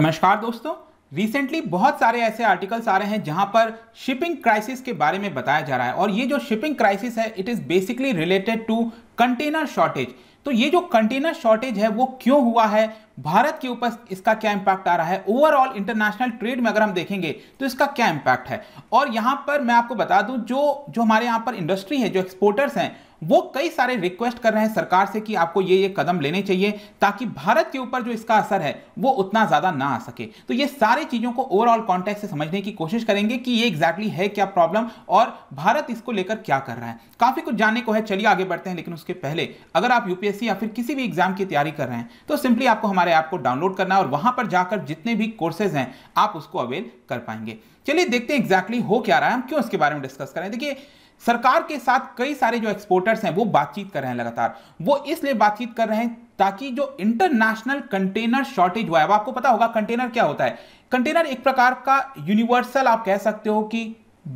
नमस्कार दोस्तों रिसेंटली बहुत सारे ऐसे आर्टिकल्स आ रहे हैं जहां पर शिपिंग क्राइसिस के बारे में बताया जा रहा है और ये जो शिपिंग क्राइसिस है it is basically related to container shortage तो ये जो कंटेनर शॉर्टेज है वो क्यों हुआ है भारत के ऊपर इसका क्या इंपैक्ट आ रहा है ओवरऑल इंटरनेशनल ट्रेड में अगर हम देखेंगे तो इसका क्या इंपैक्ट है और यहां पर मैं आपको बता दूं जो जो हमारे यहां पर इंडस्ट्री है जो एक्सपोर्टर्स हैं वो कई सारे रिक्वेस्ट कर रहे हैं सरकार से कि आपको ये ये कदम लेने चाहिए ताकि भारत के ऊपर जो इसका असर है वो उतना ज़्यादा ना आ सके तो ये सारी चीज़ों को ओवरऑल कॉन्टेक्ट से समझने की कोशिश करेंगे कि ये एग्जैक्टली exactly है क्या प्रॉब्लम और भारत इसको लेकर क्या कर रहा है काफ़ी कुछ जानने को है चलिए आगे बढ़ते हैं लेकिन उसके पहले अगर आप यूपीएससी या फिर किसी भी एग्जाम की तैयारी कर रहे हैं तो सिंपली आपको हमारे हमारे ऐप को डाउनलोड करना है और वहां पर जाकर जितने भी कोर्सेज हैं आप उसको अवेल कर पाएंगे चलिए देखते हैं एग्जैक्टली हो क्या रहा है हम क्यों इसके बारे में डिस्कस करें देखिए सरकार के साथ कई सारे जो एक्सपोर्टर्स हैं वो बातचीत कर रहे हैं लगातार वो इसलिए बातचीत कर रहे हैं ताकि जो इंटरनेशनल कंटेनर शॉर्टेज हुआ है आपको पता होगा कंटेनर क्या होता है कंटेनर एक प्रकार का यूनिवर्सल आप कह सकते हो कि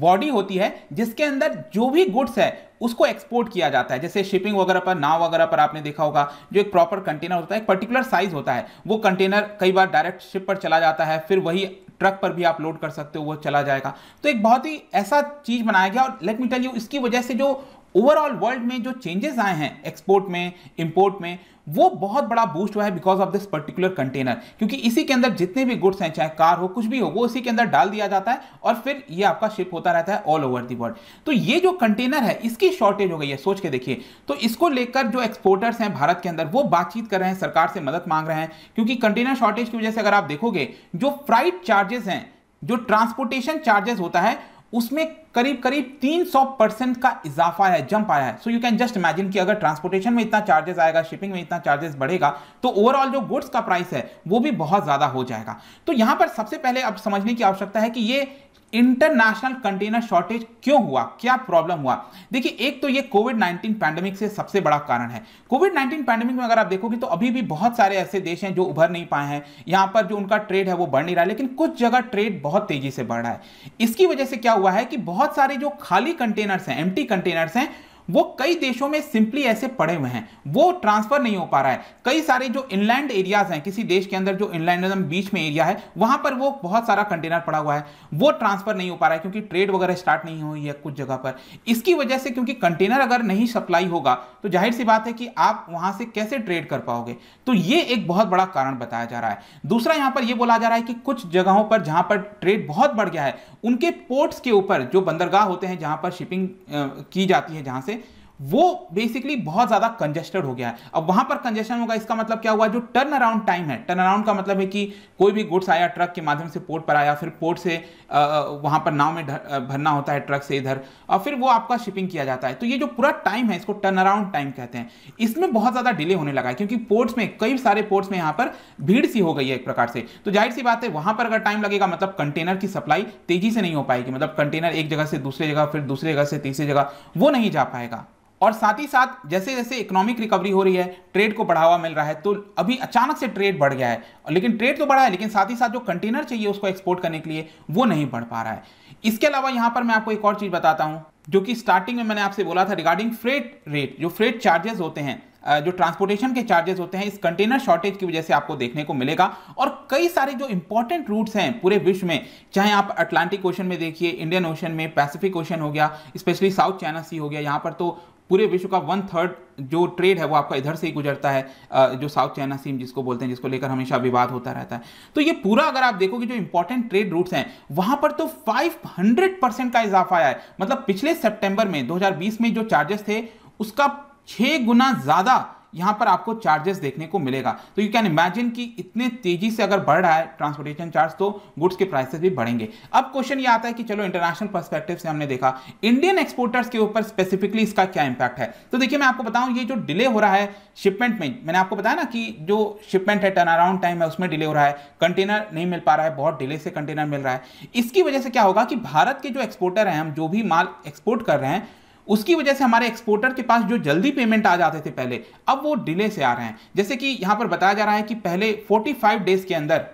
बॉडी होती है जिसके अंदर जो भी गुड्स है उसको एक्सपोर्ट किया जाता है जैसे शिपिंग वगैरह पर नाव वगैरह पर आपने देखा होगा जो एक प्रॉपर कंटेनर होता है एक पर्टिकुलर साइज होता है वो कंटेनर कई बार डायरेक्ट शिप पर चला जाता है फिर वही ट्रक पर भी आप लोड कर सकते हो वो चला जाएगा तो एक बहुत ही ऐसा चीज़ बनाया गया और लेट मी टेल यू इसकी वजह से जो ओवरऑल वर्ल्ड में जो चेंजेस आए हैं एक्सपोर्ट में इंपोर्ट में वो बहुत बड़ा बूस्ट हुआ है because of this particular container क्योंकि इसी के अंदर जितने भी गुड्स हैं चाहे कार हो कुछ भी हो वो इसी के अंदर डाल दिया जाता है और फिर ये आपका शिप होता रहता है ऑल ओवर दी वर्ल्ड तो ये जो कंटेनर है इसकी शॉर्टेज हो गई है सोच के देखिए तो इसको लेकर जो एक्सपोर्टर्स हैं भारत के अंदर वो बातचीत कर रहे हैं सरकार से मदद मांग रहे हैं क्योंकि कंटेनर शॉर्टेज की वजह से अगर आप देखोगे जो फ्राइट चार्जेस हैं जो ट्रांसपोर्टेशन चार्जेस होता है उसमें करीब करीब 300 परसेंट का इजाफा है जंप आया है so you can just imagine कि अगर ट्रांसपोर्टेशन में इतना चार्जेस आएगा शिपिंग में इतना चार्जेस बढ़ेगा तो ओवरऑल जो गुड्स का प्राइस है वो भी बहुत ज़्यादा हो जाएगा तो यहां पर सबसे पहले अब समझने की आवश्यकता है कि ये इंटरनेशनल कंटेनर शॉर्टेज क्यों हुआ क्या प्रॉब्लम हुआ देखिए एक तो ये कोविड 19 पैंडेमिक से सबसे बड़ा कारण है कोविड 19 पैंडेमिक में अगर आप देखोगे तो अभी भी बहुत सारे ऐसे देश हैं जो उभर नहीं पाए हैं यहां पर जो उनका ट्रेड है वो बढ़ नहीं रहा है लेकिन कुछ जगह ट्रेड बहुत तेजी से बढ़ रहा है इसकी वजह से क्या हुआ है कि बहुत सारे जो खाली कंटेनर्स हैं एम कंटेनर्स हैं वो कई देशों में सिंपली ऐसे पड़े हुए हैं वो ट्रांसफर नहीं हो पा रहा है कई सारे जो इनलैंड एरियाज हैं किसी देश के अंदर जो इनलैंड बीच में एरिया है वहां पर वो बहुत सारा कंटेनर पड़ा हुआ है वो ट्रांसफर नहीं हो पा रहा है क्योंकि ट्रेड वगैरह स्टार्ट नहीं हुई है कुछ जगह पर इसकी वजह से क्योंकि कंटेनर अगर नहीं सप्लाई होगा तो जाहिर सी बात है कि आप वहां से कैसे ट्रेड कर पाओगे तो ये एक बहुत बड़ा कारण बताया जा रहा है दूसरा यहां पर यह बोला जा रहा है कि कुछ जगहों पर जहां पर ट्रेड बहुत बढ़ गया है उनके पोर्ट्स के ऊपर जो बंदरगाह होते हैं जहां पर शिपिंग की जाती है जहां से वो बेसिकली बहुत ज्यादा कंजेस्टेड हो गया है अब वहां पर कंजेशन होगा इसका मतलब क्या हुआ जो टर्न अराउंड टाइम है टर्न अराउंड का मतलब है कि कोई भी गुड्स आया ट्रक के माध्यम से पोर्ट पर आया फिर पोर्ट से वहां पर नाव में भरना होता है ट्रक से इधर और फिर वो आपका शिपिंग किया जाता है तो ये जो पूरा टाइम है इसको टर्न अराउंड टाइम कहते हैं इसमें बहुत ज्यादा डिले होने लगा है क्योंकि पोर्ट्स में कई सारे पोर्ट्स में यहाँ पर भीड़ सी हो गई है एक प्रकार से तो जाहिर सी बात है वहां पर अगर टाइम लगेगा मतलब कंटेनर की सप्लाई तेजी से नहीं हो पाएगी मतलब कंटेनर एक जगह से दूसरी जगह फिर दूसरी जगह से तीसरी जगह वो नहीं जा पाएगा और साथ ही साथ जैसे जैसे इकोनॉमिक रिकवरी हो रही है ट्रेड को बढ़ावा मिल रहा है तो अभी अचानक से ट्रेड बढ़ गया है लेकिन ट्रेड तो बढ़ा है लेकिन साथ ही साथ जो कंटेनर चाहिए उसको एक्सपोर्ट करने के लिए वो नहीं बढ़ पा रहा है इसके अलावा यहां पर मैं आपको एक और चीज़ बताता हूं जो कि स्टार्टिंग में मैंने आपसे बोला था रिगार्डिंग फ्रेट रेट जो फ्रेट चार्जेस होते हैं जो ट्रांसपोर्टेशन के चार्जेस होते हैं इस कंटेनर शॉर्टेज की वजह से आपको देखने को मिलेगा और कई सारे जो इंपॉर्टेंट रूट्स हैं पूरे विश्व में चाहे आप अटलांटिक ओशन में देखिए इंडियन ओशन में पैसिफिक ओशन हो गया स्पेशली साउथ चाइना सी हो गया यहाँ पर तो पूरे विश्व का वन थर्ड जो ट्रेड है वो आपका इधर से ही गुजरता है जो साउथ चाइना सीम जिसको बोलते हैं जिसको लेकर हमेशा विवाद होता रहता है तो ये पूरा अगर आप देखोगे जो इंपॉर्टेंट ट्रेड रूट्स हैं वहां पर तो 500 परसेंट का इजाफा आया है मतलब पिछले सितंबर में 2020 में जो चार्जेस थे उसका छः गुना ज़्यादा यहां पर आपको चार्जेस देखने को मिलेगा तो यू कैन इमेजिन कि इतने तेजी से अगर बढ़ रहा है ट्रांसपोर्टेशन चार्ज तो गुड्स के प्राइसेस भी बढ़ेंगे अब क्वेश्चन ये आता है कि चलो इंटरनेशनल परस्पेक्टिव से हमने देखा इंडियन एक्सपोर्टर्स के ऊपर स्पेसिफिकली इसका क्या इंपैक्ट है तो देखिए मैं आपको बताऊं ये जो डिले हो रहा है शिपमेंट में मैंने आपको बताया ना कि जो शिपमेंट है टर्न अराउंड टाइम है उसमें डिले हो रहा है कंटेनर नहीं मिल पा रहा है बहुत डिले से कंटेनर मिल रहा है इसकी वजह से क्या होगा कि भारत के जो एक्सपोर्टर हैं हम जो भी माल एक्सपोर्ट कर रहे हैं उसकी वजह से हमारे एक्सपोर्टर के पास जो जल्दी पेमेंट आ जाते थे पहले अब वो डिले से आ रहे हैं जैसे कि यहां पर बताया जा रहा है कि पहले 45 डेज के अंदर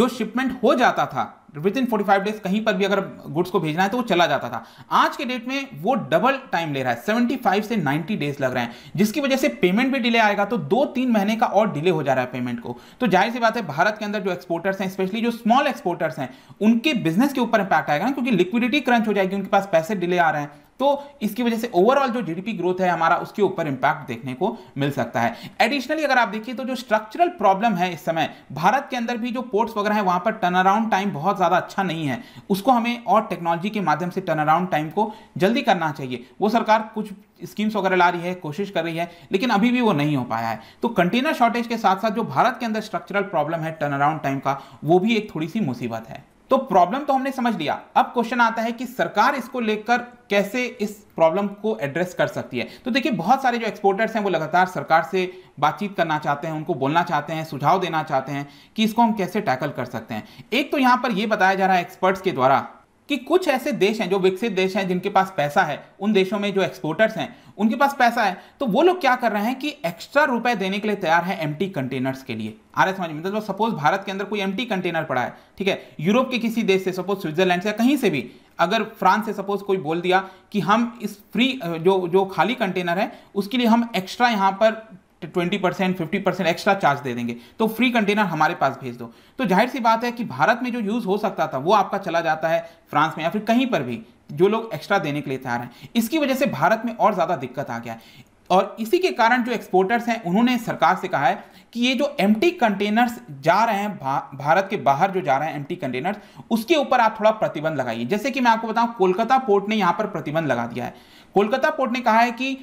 जो शिपमेंट हो जाता था within forty five days कहीं पर भी अगर गुड्स को भेजना है तो वो चला जाता था आज के डेट में वो डबल टाइम ले रहा है सेवेंटी फाइव से नाइनटी डेज लग रहे हैं जिसकी वजह से पेमेंट भी डिले आएगा तो दो तीन महीने का और डिले हो जा रहा है पेमेंट को तो जाहिर सी बात है भारत के अंदर जो एक्सपोर्टर्स हैं स्पेशली जो स्मॉल एक्सपोर्टर्स हैं उनके बिजनेस के ऊपर इंपैक्ट आएगा क्योंकि लिक्विडिटी क्रंच हो जाएगी उनके पास पैसे डिले आ रहे हैं तो इसकी वजह से ओवरऑल जो जीडीपी ग्रोथ है हमारा उसके ऊपर इंपैक्ट देखने को मिल सकता है एडिशनली अगर आप देखिए तो जो स्ट्रक्चरल प्रॉब्लम है इस समय भारत के अंदर भी जो पोर्ट्स वगैरह है वहां पर टर्न अराउंड टाइम बहुत ज़्यादा अच्छा नहीं है उसको हमें और टेक्नोलॉजी के माध्यम से टर्न अराउंड टाइम को जल्दी करना चाहिए वो सरकार कुछ स्कीम्स वगैरह ला रही है कोशिश कर रही है लेकिन अभी भी वो नहीं हो पाया है तो कंटेनर शॉर्टेज के साथ साथ जो भारत के अंदर स्ट्रक्चरल प्रॉब्लम है टर्न अराउंड टाइम का वो भी एक थोड़ी सी मुसीबत है तो प्रॉब्लम तो हमने समझ लिया अब क्वेश्चन आता है कि सरकार इसको लेकर कैसे इस प्रॉब्लम को एड्रेस कर सकती है तो देखिए बहुत सारे जो एक्सपोर्टर्स हैं वो लगातार सरकार से बातचीत करना चाहते हैं उनको बोलना चाहते हैं सुझाव देना चाहते हैं कि इसको हम कैसे टैकल कर सकते हैं एक तो यहां पर यह बताया जा रहा है एक्सपर्ट्स के द्वारा कि कुछ ऐसे देश हैं जो विकसित देश हैं जिनके पास पैसा है उन देशों में जो एक्सपोर्टर्स हैं उनके पास पैसा है तो वो लोग क्या कर रहे हैं कि एक्स्ट्रा रुपए देने के लिए तैयार है एम कंटेनर्स के लिए आ रहे समझ में मतलब सपोज भारत के अंदर कोई एम कंटेनर पड़ा है ठीक है यूरोप के किसी देश से सपोज स्विट्जरलैंड से कहीं से भी अगर फ्रांस से सपोज कोई बोल दिया कि हम इस फ्री जो जो खाली कंटेनर है उसके लिए हम एक्स्ट्रा यहाँ पर twenty percent fifty percent extra charge दे देंगे तो फ्री कंटेनर हमारे पास भेज दो तो जाहिर सी बात है कि भारत में जो यूज़ हो सकता था वो आपका चला जाता है फ्रांस में या फिर कहीं पर भी जो लोग एक्स्ट्रा देने के लिए तैयार हैं इसकी वजह से भारत में और ज़्यादा दिक्कत आ गया और इसी के कारण जो एक्सपोर्टर्स हैं उन्होंने सरकार से कहा है कि ये जो एम कंटेनर्स जा रहे हैं भा, भारत के बाहर जो जा रहे हैं एम कंटेनर्स उसके ऊपर आप थोड़ा प्रतिबंध लगाइए जैसे कि मैं आपको बताऊं कोलकाता पोर्ट ने यहाँ पर प्रतिबंध लगा दिया है कोलकाता पोर्ट ने कहा है कि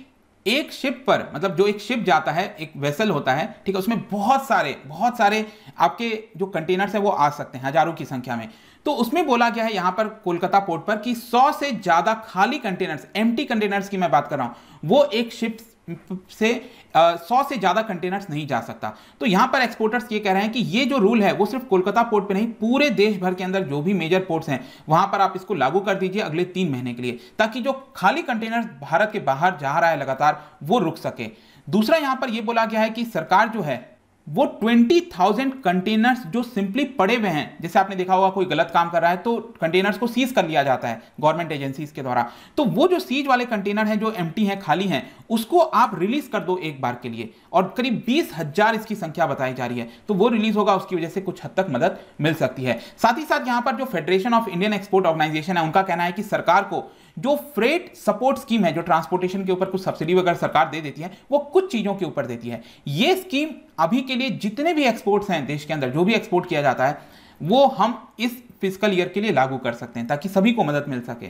एक शिप पर मतलब जो एक शिप जाता है एक वेसल होता है ठीक है उसमें बहुत सारे बहुत सारे आपके जो कंटेनर्स हैं वो आ सकते हैं हजारों की संख्या में तो उसमें बोला गया है यहां पर कोलकाता पोर्ट पर कि 100 से ज़्यादा खाली कंटेनर्स एम्प्टी कंटेनर्स की मैं बात कर रहा हूं वो एक शिप से सौ से ज़्यादा कंटेनर्स नहीं जा सकता तो यहां पर एक्सपोर्टर्स ये कह रहे हैं कि ये जो रूल है वो सिर्फ कोलकाता पोर्ट पे नहीं पूरे देश भर के अंदर जो भी मेजर पोर्ट्स हैं वहां पर आप इसको लागू कर दीजिए अगले तीन महीने के लिए ताकि जो खाली कंटेनर्स भारत के बाहर जा रहा है लगातार वो रुक सके दूसरा यहां पर यह बोला गया है कि सरकार जो है वो ट्वेंटी थाउजेंड कंटेनर्स जो सिंपली पड़े हुए हैं जैसे आपने देखा होगा कोई गलत काम कर रहा है तो कंटेनर्स को सीज कर लिया जाता है गवर्नमेंट एजेंसीज के द्वारा तो वो जो सीज वाले कंटेनर हैं जो एम हैं खाली हैं उसको आप रिलीज कर दो एक बार के लिए और करीब बीस हजार इसकी संख्या बताई जा रही है तो वो रिलीज होगा उसकी वजह से कुछ हद तक मदद मिल सकती है साथ ही साथ यहां पर जो federation of Indian export organisation है उनका कहना है कि सरकार को जो फ्रेट सपोर्ट स्कीम है जो ट्रांसपोर्टेशन के ऊपर कुछ सब्सिडी वगैरह सरकार दे देती है वो कुछ चीज़ों के ऊपर देती है ये स्कीम अभी के लिए जितने भी एक्सपोर्ट्स हैं देश के अंदर जो भी एक्सपोर्ट किया जाता है वो हम इस फिजिकल ईयर के लिए लागू कर सकते हैं ताकि सभी को मदद मिल सके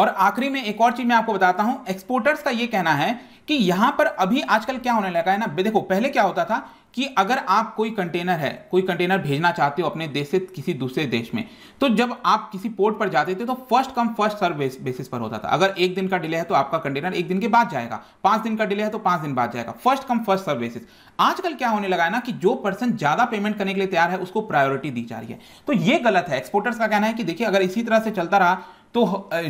और आखिरी में एक और चीज मैं आपको बताता हूं एक्सपोर्टर्स का ये कहना है कि यहां पर अभी आजकल क्या होने लगा है ना देखो पहले क्या होता था कि अगर आप कोई कंटेनर है कोई कंटेनर भेजना चाहते हो अपने देश से किसी दूसरे देश में तो जब आप किसी पोर्ट पर जाते थे तो first come first serve basis पर होता था अगर एक दिन का डिले है तो आपका कंटेनर एक दिन के बाद जाएगा पांच दिन का डिले है तो पांच दिन बाद जाएगा first come first serve basis आजकल क्या होने लगा है ना कि जो पर्सन ज़्यादा पेमेंट करने के लिए तैयार है उसको प्रायोरिटी दी जा रही है तो ये गलत है एक्सपोर्टर्स का कहना है कि देखिए अगर इसी तरह से चलता रहा तो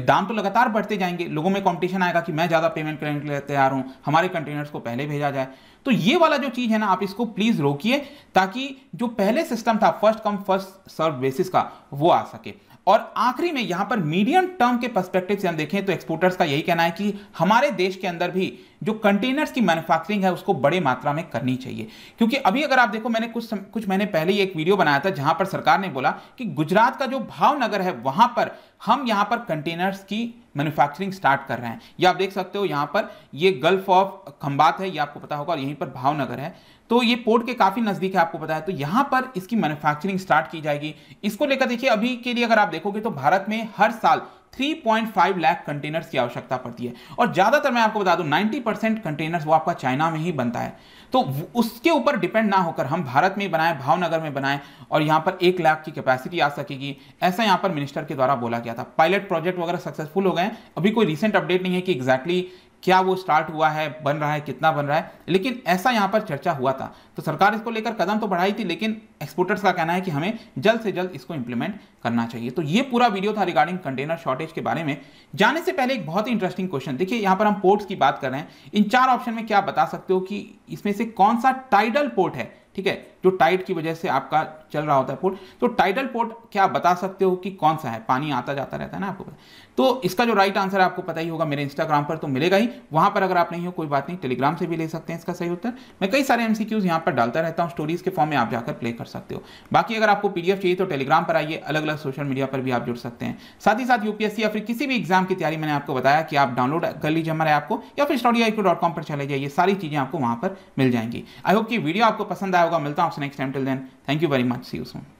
दाम तो लगातार बढ़ते जाएंगे लोगों में कॉम्पिटिशन आएगा कि मैं ज़्यादा पेमेंट करने के लिए तैयार हूँ हमारे कंटेनर्स को पहले भेजा जाए तो ये वाला जो चीज़ है ना आप इसको प्लीज़ रोकिए ताकि जो पहले सिस्टम था first come first serve basis का वो आ सके और आखिरी में यहां पर मीडियम टर्म के पर्सपेक्टिव से हम देखें तो एक्सपोर्टर्स का यही कहना है कि हमारे देश के अंदर भी जो कंटेनर्स की मैन्युफैक्चरिंग है उसको बड़े मात्रा में करनी चाहिए क्योंकि अभी अगर आप देखो मैंने कुछ कुछ महीने पहले ही एक वीडियो बनाया था जहां पर सरकार ने बोला कि गुजरात का जो भावनगर है वहां पर हम यहां पर कंटेनर्स की मैन्युफैक्चरिंग स्टार्ट कर रहे हैं या आप देख सकते हो यहां पर ये गल्फ ऑफ खंबात है ये आपको पता होगा और यहीं पर भावनगर है तो ये पोर्ट के काफ़ी नज़दीक है आपको पता है तो यहां पर इसकी मैन्युफैक्चरिंग स्टार्ट की जाएगी इसको लेकर देखिए अभी के लिए अगर आप देखोगे तो भारत में हर साल 3.5 लाख कंटेनर्स की आवश्यकता पड़ती है और ज़्यादातर मैं आपको बता दूं 90 परसेंट कंटेनर्स वो आपका चाइना में ही बनता है तो उसके ऊपर डिपेंड ना होकर हम भारत में बनाएं भावनगर में बनाएं और यहां पर एक लाख की कैपेसिटी आ सकेगी ऐसा यहां पर मिनिस्टर के द्वारा बोला गया था पायलट प्रोजेक्ट वगैरह सक्सेसफुल हो गए अभी कोई रिसेंट अपडेट नहीं है कि एग्जैक्टली exactly क्या वो स्टार्ट हुआ है बन रहा है कितना बन रहा है लेकिन ऐसा यहाँ पर चर्चा हुआ था तो सरकार इसको लेकर कदम तो बढ़ाई थी लेकिन एक्सपोर्टर्स का कहना है कि हमें जल्द से जल्द इसको इंप्लीमेंट करना चाहिए तो ये पूरा वीडियो था रिगार्डिंग कंटेनर शॉर्टेज के बारे में जाने से पहले एक बहुत ही इंटरेस्टिंग क्वेश्चन देखिए यहाँ पर हम पोर्ट्स की बात कर रहे हैं इन चार ऑप्शन में क्या बता सकते हो कि इसमें से कौन सा टाइडल पोर्ट है ठीक है जो टाइट की वजह से आपका चल रहा होता है पोर्ट तो टाइटल पोर्ट क्या बता सकते हो कि कौन सा है पानी आता जाता रहता है ना आपको पता तो इसका जो राइट आंसर है आपको पता ही होगा मेरे इंस्टाग्राम पर तो मिलेगा ही वहां पर अगर आप नहीं हो कोई बात नहीं टेलीग्राम से भी ले सकते हैं इसका सही उत्तर मैं कई सारे एमसीक्यूज यहां पर डालता रहता हूँ स्टोरीज के फॉर्म में आप जाकर प्ले कर सकते हो बाकी अगर आपको पीडीएफ चाहिए तो टेलीग्राम पर आइए अलग अलग सोशल मीडिया पर भी आप जुड़ सकते हैं साथ ही साथ यूपीएससी या फिर किसी भी एग्जाम की तैयारी मैंने आपको बताया कि आप डाउनलोड कर लीजिए हमारे आपको या फिर स्टोरी पर चले जाइए सारी चीजें आपको वहां पर मिल जाएंगी आई होप की वीडियो आपको पसंद आया होगा मिलता हूँ आपसे next time till then thank you very much see you soon